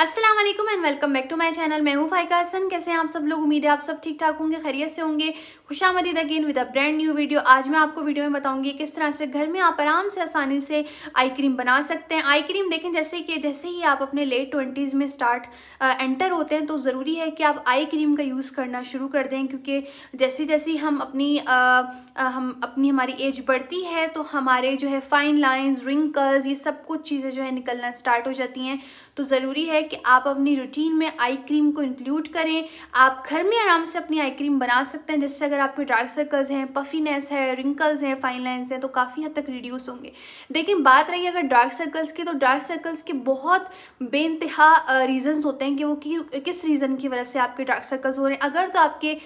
Aslam and welcome back to my channel मैं हूँ फाइका हसन कैसे हैं आप सब लोग उम्मीद है आप सब ठीक ठाक होंगे खैरियत से होंगे खुशामदीद again with a brand new video आज मैं आपको वीडियो में बताऊंगी किस तरह से घर में आप आराम से आसानी से आई क्रीम बना सकते हैं आई क्रीम देखें जैसे कि जैसे ही आप अपने लेट ट्वेंटीज़ में स्टार्ट आ, एंटर होते हैं तो ज़रूरी है कि आप आई क्रीम का यूज़ करना शुरू कर दें क्योंकि जैसी जैसी हम अपनी आ, uh, आ, uh, हम अपनी हमारी एज बढ़ती है तो हमारे जो है फाइन लाइन्स रिंकल्स ये सब कुछ चीज़ें जो है निकलना स्टार्ट हो जाती हैं तो ज़रूरी है कि आप अपनी रूटीन में आई क्रीम को इंक्लूड करें आप घर में आराम से अपनी आई क्रीम बना सकते हैं जिससे अगर आपके डार्क सर्कल्स हैं पफीनेस है रिंकल्स हैं फाइन लाइन्स हैं तो काफ़ी हद तक रिड्यूस होंगे लेकिन बात रही अगर डार्क सर्कल्स की तो डार्क सर्कल्स के बहुत बेानतहा रीज़न्स होते हैं कि वो कि, किस रीज़न की वजह से आपके डार्क सर्कल्स हो रहे हैं अगर तो आपके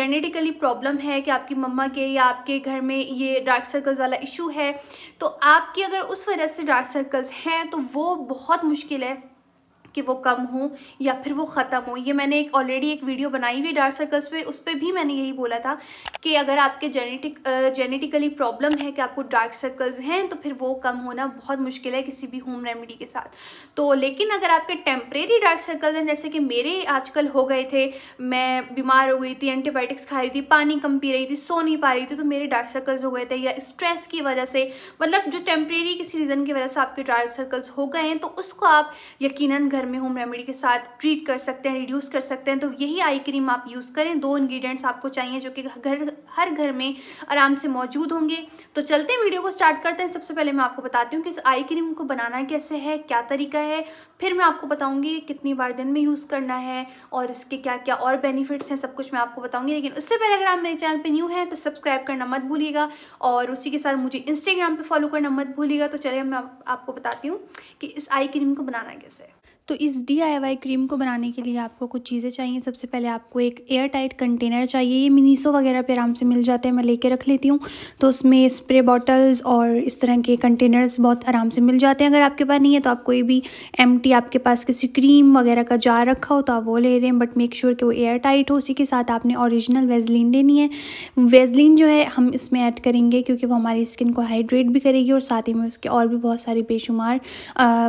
जेनेटिकली प्रॉब्लम है कि आपकी मम्मा के या आपके घर में ये डार्क सर्कल्स वाला इशू है तो आपकी अगर उस वजह से डार्क सर्कल्स हैं तो वो बहुत मुश्किल है ¡Gracias! कि वो कम हो या फिर वो ख़त्म हो ये मैंने एक ऑलरेडी एक वीडियो बनाई हुई डार्क सर्कल्स पे उस पर भी मैंने यही बोला था कि अगर आपके जेनेटिक जेनेटिकली प्रॉब्लम है कि आपको डार्क सर्कल्स हैं तो फिर वो कम होना बहुत मुश्किल है किसी भी होम रेमेडी के साथ तो लेकिन अगर आपके टेम्परेरी डार्क सर्कल्स हैं जैसे कि मेरे आजकल हो गए थे मैं बीमार हो गई थी एंटीबायोटिक्स खा रही थी पानी कम पी रही थी सो नहीं पा रही थी तो मेरे डार्क सर्कल्स हो गए थे या स्ट्रेस की वजह से मतलब जो टेम्परेरी किसी रीज़न की वजह से आपके डार्क सर्कल्स हो गए हैं तो उसको आप यकीनन घर में होम रेमेडी के साथ ट्रीट कर सकते हैं रिड्यूस कर सकते हैं तो यही आई क्रीम आप यूज़ करें दो इन्ग्रीडियंट्स आपको चाहिए जो कि घर हर घर में आराम से मौजूद होंगे तो चलते हैं वीडियो को स्टार्ट करते हैं सबसे पहले मैं आपको बताती हूँ कि इस आई क्रीम को बनाना कैसे है क्या तरीका है फिर मैं आपको बताऊँगी कितनी बार दिन में यूज़ करना है और इसके क्या क्या और बेनिफिट्स हैं सब कुछ मैं आपको बताऊँगी लेकिन उससे पहले अगर आप मेरे चैनल पर न्यू हैं तो सब्सक्राइब करना मत भूलिएगा और उसी के साथ मुझे इंस्टाग्राम पर फॉलो करना मत भूलिएगा तो चलिए मैं आपको बताती हूँ कि इस आई क्रीम को बनाना कैसे है तो इस डी क्रीम को बनाने के लिए आपको कुछ चीज़ें चाहिए सबसे पहले आपको एक एयर टाइट कंटेनर चाहिए ये मिनीसो वगैरह पे आराम से मिल जाते हैं मैं लेके रख लेती हूँ तो उसमें स्प्रे बॉटल्स और इस तरह के कंटेनर्स बहुत आराम से मिल जाते हैं अगर आपके पास नहीं है तो आप कोई भी एम आपके पास किसी क्रीम वगैरह का जार रखा हो तो आप वो ले रहे हैं बट मेक श्योर कि वो एयर टाइट हो उसी के साथ आपने औरिजिनल वेजलिन लेनी है वेजलिन जो है हम इसमें ऐड करेंगे क्योंकि वो हमारी स्किन को हाइड्रेट भी करेगी और साथ ही में उसके और भी बहुत सारे बेशुमार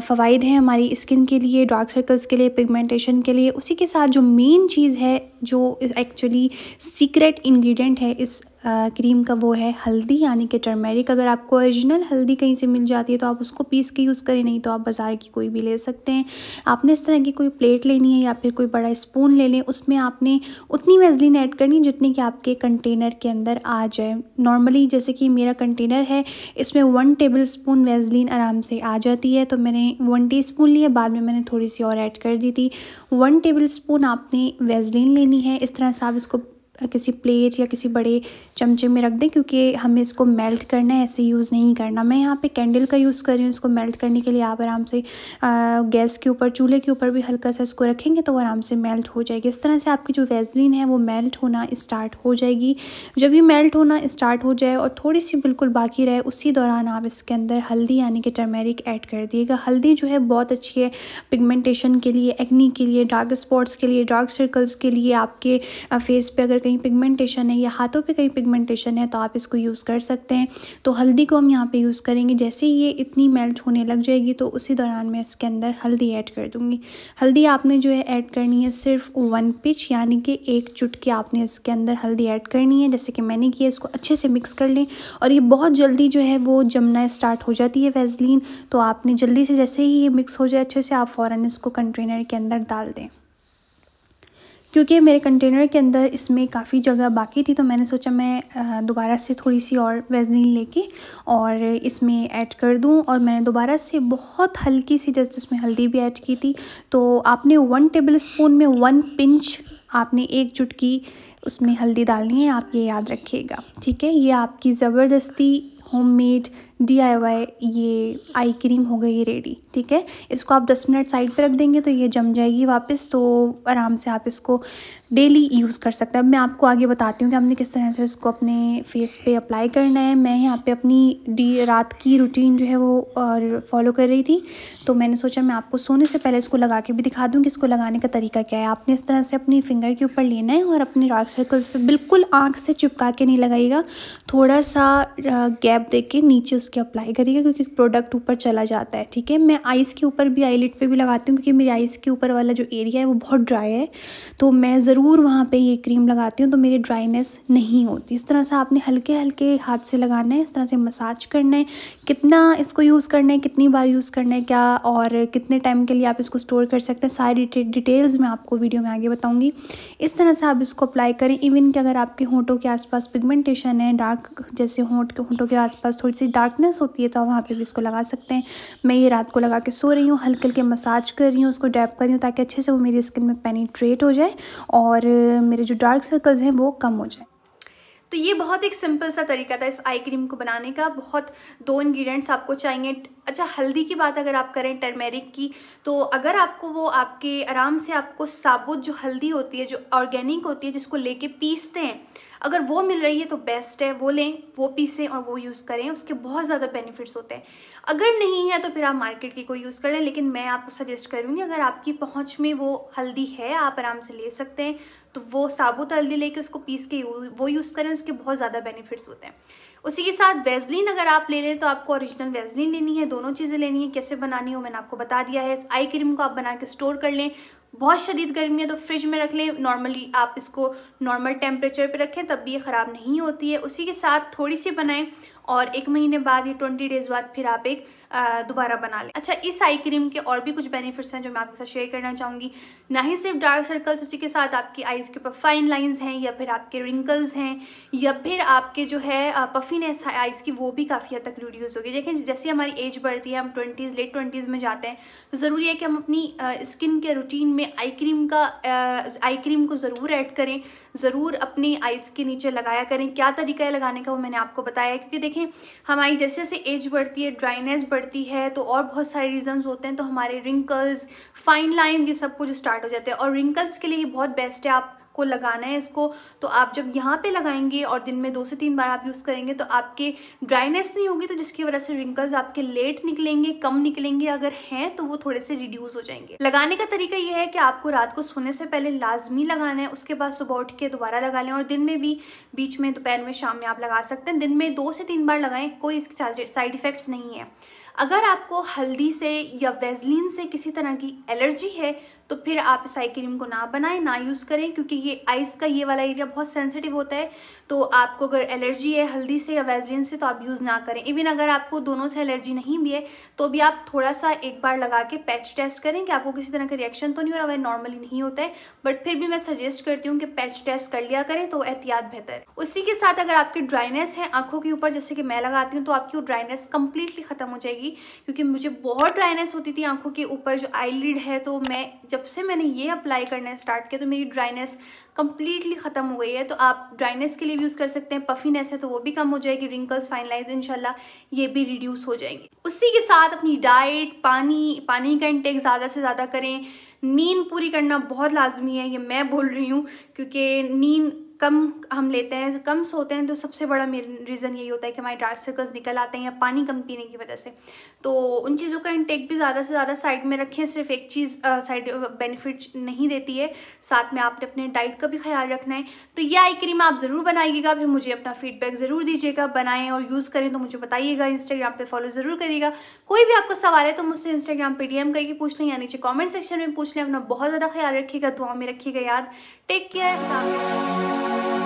फ़वाद हैं हमारी स्किन के लिए डार्क सर्कल्स के लिए पिगमेंटेशन के लिए उसी के साथ जो मेन चीज़ है जो एक्चुअली सीक्रेट इंग्रेडिएंट है इस क्रीम का वो है हल्दी यानी कि टर्मेरिक अगर आपको ओरिजिनल हल्दी कहीं से मिल जाती है तो आप उसको पीस के यूज़ करें नहीं तो आप बाज़ार की कोई भी ले सकते हैं आपने इस तरह की कोई प्लेट लेनी है या फिर कोई बड़ा स्पून ले लें उसमें आपने उतनी वेजलिन ऐड करनी जितनी कि आपके कंटेनर के अंदर आ जाए नॉर्मली जैसे कि मेरा कंटेनर है इसमें वन टेबल स्पून वेजलिन आराम से आ जाती है तो मैंने वन टी स्पून लिया बाद में मैंने थोड़ी सी और ऐड कर दी थी वन टेबल स्पून आपने वेजलिन लेनी है इस तरह से आप इसको किसी प्लेट या किसी बड़े चमचे में रख दें क्योंकि हमें इसको मेल्ट करना है ऐसे यूज़ नहीं करना मैं यहाँ पे कैंडल का यूज़ कर रही हूँ इसको मेल्ट करने के लिए आप आराम से गैस के ऊपर चूल्हे के ऊपर भी हल्का सा इसको रखेंगे तो आराम से मेल्ट हो जाएगी इस तरह से आपकी जो वेजलिन है वो मेल्ट होना इस्टार्ट हो जाएगी जब ये मेल्ट होना इस्टार्ट हो जाए और थोड़ी सी बिल्कुल बाकी रहे उसी दौरान आप इसके अंदर हल्दी यानी कि टर्मेरिक ऐड कर दिएगा हल्दी जो है बहुत अच्छी है पिगमेंटेशन के लिए एक्नी के लिए डार्क स्पॉट्स के लिए डार्क सर्कल्स के लिए आपके फेस पर अगर कहीं पिगमेंटेशन है या हाथों पे कहीं पिगमेंटेशन है तो आप इसको यूज़ कर सकते हैं तो हल्दी को हम यहाँ पे यूज़ करेंगे जैसे ही ये इतनी मेल्ट होने लग जाएगी तो उसी दौरान मैं इसके अंदर हल्दी ऐड कर दूँगी हल्दी आपने जो है ऐड करनी है सिर्फ वन पिच यानी कि एक चुटकी आपने इसके अंदर हल्दी ऐड करनी है जैसे कि मैंने किया इसको अच्छे से मिक्स कर लें और ये बहुत जल्दी जो है वो जमना स्टार्ट हो जाती है वेजलिन तो आपने जल्दी से जैसे ही ये मिक्स हो जाए अच्छे से आप फ़ौरन इसको कंटेनर के अंदर डाल दें क्योंकि मेरे कंटेनर के अंदर इसमें काफ़ी जगह बाकी थी तो मैंने सोचा मैं दोबारा से थोड़ी सी और वेजनिंग लेके और इसमें ऐड कर दूं और मैंने दोबारा से बहुत हल्की सी जस्ट उसमें हल्दी भी ऐड की थी तो आपने वन टेबल स्पून में वन पिंच आपने एक चुटकी उसमें हल्दी डालनी है आप ये याद रखिएगा ठीक है ये आपकी ज़बरदस्ती होममेड डी ये आई क्रीम हो गई रेडी ठीक है इसको आप दस मिनट साइड पर रख देंगे तो ये जम जाएगी वापस तो आराम से आप इसको डेली यूज़ कर सकते हैं अब मैं आपको आगे बताती हूँ कि हमने किस तरह से इसको अपने फेस पे अप्लाई करना है मैं यहाँ पे अपनी डी रात की रूटीन जो है वो फॉलो कर रही थी तो मैंने सोचा मैं आपको सोने से पहले इसको लगा के भी दिखा दूँ कि इसको लगाने का तरीका क्या है आपने इस तरह से अपनी फिंगर के ऊपर लेना है और अपने डार्क सर्कल्स पर बिल्कुल आँख से चिपका के नहीं लगाइएगा थोड़ा सा गैप दे के नीचे उस उसके अप्लाई करिएगा क्योंकि प्रोडक्ट ऊपर चला जाता है ठीक है मैं आइज़ के ऊपर भी आईलिट पे भी लगाती हूँ क्योंकि मेरी आइज़ के ऊपर वाला जो एरिया है वो बहुत ड्राई है तो मैं ज़रूर वहाँ पर ये क्रीम लगाती हूँ तो मेरी ड्राइनेस नहीं होती इस तरह से आपने हल्के हल्के हाथ से लगाना है इस तरह से मसाज करना है कितना इसको यूज़ करना है कितनी बार यूज़ करना है क्या और कितने टाइम के लिए आप इसको स्टोर कर सकते हैं सारी डिटेल्स मैं आपको वीडियो में आगे बताऊँगी इस तरह से आप इसको अप्लाई करें इवन कि अगर आपके होंठों के आसपास पिगमेंटेशन है डार्क जैसे होंठ होंठों के आसपास थोड़ी सी डार्क डार्कनेस होती है तो आप वहाँ पे भी इसको लगा सकते हैं मैं ये रात को लगा के सो रही हूँ हल्के हल्के मसाज कर रही हूँ उसको डैप कर रही हूँ ताकि अच्छे से वो मेरी स्किन में पेनीट्रेट हो जाए और मेरे जो डार्क सर्कल्स हैं वो कम हो जाए तो ये बहुत एक सिंपल सा तरीका था इस आई क्रीम को बनाने का बहुत दो इंग्रेडिएंट्स आपको चाहिए अच्छा हल्दी की बात अगर आप करें टर्मेरिक की तो अगर आपको वो आपके आराम से आपको साबुत जो हल्दी होती है जो ऑर्गेनिक होती है जिसको लेके पीसते हैं अगर वो मिल रही है तो बेस्ट है वो लें वो पीसें और वो यूज़ करें उसके बहुत ज़्यादा बेनिफिट्स होते हैं अगर नहीं है तो फिर आप मार्केट की कोई यूज़ करें लेकिन मैं आपको सजेस्ट करूँगी अगर आपकी पहुँच में वो हल्दी है आप आराम से ले सकते हैं तो वो साबुत हल्दी लेके उसको पीस के वो यूज़ करें उसके बहुत ज़्यादा बेनिफिट्स होते हैं उसी के साथ वेजलिन अगर आप ले लें तो आपको ओरिजिनल वेजलिन लेनी है दोनों चीज़ें लेनी है कैसे बनानी हो मैंने आपको बता दिया है इस आई क्रीम को आप बना के स्टोर कर लें बहुत शदीद गर्मी है तो फ्रिज में रख लें नॉर्मली आप इसको नॉर्मल टेम्परेचर पे रखें तब भी ये ख़राब नहीं होती है उसी के साथ थोड़ी सी बनाएं और एक महीने बाद या ट्वेंटी डेज़ बाद फिर आप एक दोबारा बना लें अच्छा इस आई क्रीम के और भी कुछ बेनिफिट्स हैं जो मैं आपके साथ शेयर करना चाहूँगी ना ही सिर्फ डार्क सर्कल्स उसी के साथ आपकी आइज़ के ऊपर फाइन लाइन्स हैं या फिर आपके रिंकल्स हैं या फिर आपके जो है पफीनेस है आइज़ की वो भी काफ़ी हद तक रिड्यूस होगी देखें जैसे हमारी एज बढ़ती है हम ट्वेंटीज़ लेट ट्वेंटीज़ में जाते हैं तो ज़रूरी है कि हम अपनी स्किन के रूटीन में आई क्रीम का आई क्रीम को ज़रूर ऐड करें ज़रूर अपनी आइज़ के नीचे लगाया करें क्या तरीका है लगाने का वो मैंने आपको बताया क्योंकि देखें देखें हमारी जैसे जैसे एज बढ़ती है ड्राइनेस बढ़ती है तो और बहुत सारे रीजंस होते हैं तो हमारे रिंकल्स फाइन लाइन ये सब कुछ स्टार्ट हो जाते हैं और रिंकल्स के लिए ये बहुत बेस्ट है आप आपको लगाना है इसको तो आप जब यहाँ पे लगाएंगे और दिन में दो से तीन बार आप यूज़ करेंगे तो आपके ड्राइनेस नहीं होगी तो जिसकी वजह से रिंकल्स आपके लेट निकलेंगे कम निकलेंगे अगर हैं तो वो थोड़े से रिड्यूस हो जाएंगे लगाने का तरीका यह है कि आपको रात को सोने से पहले लाजमी लगाना है उसके बाद सुबह उठ के दोबारा लगा लें और दिन में भी बीच में दोपहर में शाम में आप लगा सकते हैं दिन में दो से तीन बार लगाएं कोई इसके साइड इफ़ेक्ट्स नहीं है अगर आपको हल्दी से या वेजलिन से किसी तरह की एलर्जी है तो फिर आप इस आई क्रीम को ना बनाएं ना यूज़ करें क्योंकि ये आइस का ये वाला एरिया बहुत सेंसिटिव होता है तो आपको अगर एलर्जी है हल्दी से या वेजलिन से तो आप यूज़ ना करें इवन अगर आपको दोनों से एलर्जी नहीं भी है तो भी आप थोड़ा सा एक बार लगा के पैच टेस्ट करें कि आपको किसी तरह का रिएक्शन तो नहीं हो रहा वह नॉर्मली नहीं होता है बट फिर भी मैं सजेस्ट करती हूँ कि पैच टेस्ट कर लिया करें तो एहतियात बेहतर है उसी के साथ अगर आपकी ड्राइनेस है आँखों के ऊपर जैसे कि मैं लगाती हूँ तो आपकी वो ड्राइनेस कम्प्लीटली ख़त्म हो जाएगी जाएगी क्योंकि मुझे बहुत ड्राइनेस होती थी आंखों के ऊपर जो आई है तो मैं जब से मैंने ये अप्लाई करना स्टार्ट किया तो मेरी ड्राइनेस कंप्लीटली ख़त्म हो गई है तो आप ड्राइनेस के लिए यूज़ कर सकते हैं पफीनेस है तो वो भी कम हो जाएगी रिंकल्स फाइनलाइज लाइन्स इनशाला ये भी रिड्यूस हो जाएंगे उसी के साथ अपनी डाइट पानी पानी का इंटेक ज़्यादा से ज़्यादा करें नींद पूरी करना बहुत लाजमी है ये मैं बोल रही हूँ क्योंकि नींद कम हम लेते हैं कम सोते हैं तो सबसे बड़ा रीज़न यही होता है कि हमारे डार्क सर्कल्स निकल आते हैं या पानी कम पीने की वजह से तो उन चीज़ों का इंटेक भी ज़्यादा से ज़्यादा साइड में रखें सिर्फ एक चीज़ साइड बेनिफिट नहीं देती है साथ में आपने अपने डाइट का भी ख्याल रखना है तो ये आई क्रीम आप ज़रूर बनाइएगा फिर मुझे अपना फीडबैक ज़रूर दीजिएगा बनाएं और यूज़ करें तो मुझे बताइएगा इंस्टाग्राम पर फॉलो ज़रूर करिएगा कोई भी आपका सवाल है तो मुझसे इंस्टाग्राम पर डी करके पूछ लें या नीचे कॉमेंट सेक्शन में पूछ लें अपना बहुत ज़्यादा ख्याल रखिएगा दुआ में रखिएगा याद Take care.